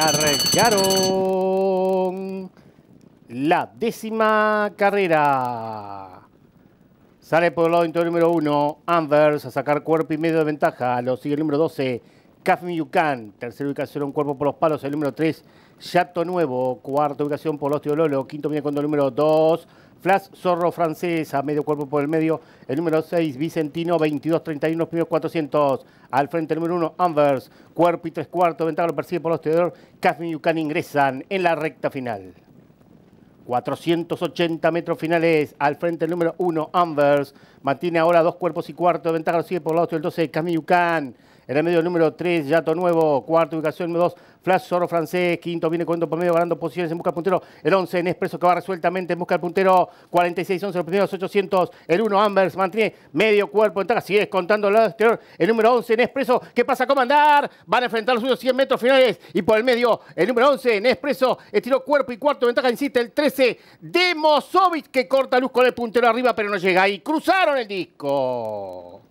regaron. la décima carrera. Sale por el lado número uno, Anders a sacar cuerpo y medio de ventaja. Lo sigue el número 12, ...Café Yucán, tercera ubicación, un cuerpo por los palos, el número 3, Yato Nuevo, cuarta ubicación por los Lolo... quinto viene con el número 2, Flash Zorro Francesa, medio cuerpo por el medio, el número 6, Vicentino, 22-31, los 400, al frente el número 1, Anvers, cuerpo y tres cuartos, ventaja lo persigue por los Teodoro, ...Café Yukan ingresan en la recta final. 480 metros finales al frente el número 1, Anvers. Mantiene ahora dos cuerpos y cuarto de ventaja, lo sigue por los el 12, Yucán. En el medio el número 3, Yato Nuevo. Cuarta ubicación, número 2, Flash Zorro Francés. Quinto viene con por medio, ganando posiciones en busca puntero. El 11, Nespresso que va resueltamente en busca del puntero. 46-11, los primeros 800. El 1, Ambers mantiene medio cuerpo. Ventaja, sigue contando el lado exterior. El número 11, Nespresso ¿qué pasa a comandar. Van a enfrentar los 100 metros finales. Y por el medio, el número 11, Nespresso estiró cuerpo y cuarto. Ventaja, insiste, el 13, Demosovic que corta luz con el puntero arriba, pero no llega. Y cruzaron el disco.